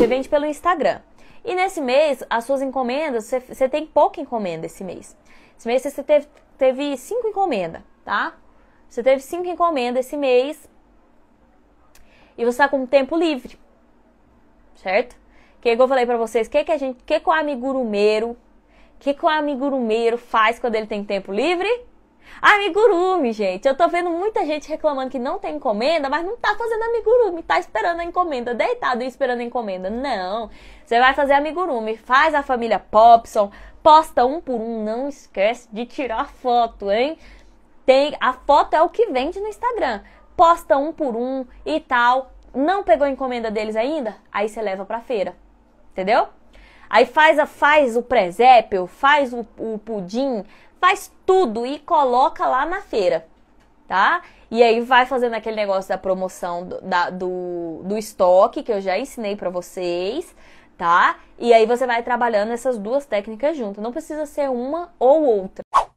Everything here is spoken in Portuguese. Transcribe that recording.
Você vende pelo Instagram. E nesse mês, as suas encomendas, você, você tem pouca encomenda esse mês. Esse mês você teve, teve cinco encomendas, tá? Você teve cinco encomendas esse mês e você está com tempo livre, certo? Que é eu falei para vocês, que que a gente, que que o amigurumeiro, que que o amigurumeiro faz quando ele tem tempo livre? Amigurumi, gente. Eu tô vendo muita gente reclamando que não tem encomenda, mas não tá fazendo amigurumi, tá esperando a encomenda, deitado e esperando a encomenda. Não. Você vai fazer amigurumi, faz a família Popson, posta um por um, não esquece de tirar foto, hein? Tem, a foto é o que vende no Instagram. Posta um por um e tal. Não pegou a encomenda deles ainda? Aí você leva pra feira. Entendeu? Aí faz, a, faz o presépio, faz o, o pudim, faz tudo e coloca lá na feira, tá? E aí vai fazendo aquele negócio da promoção do, da, do, do estoque que eu já ensinei para vocês, tá? E aí você vai trabalhando essas duas técnicas juntas. Não precisa ser uma ou outra.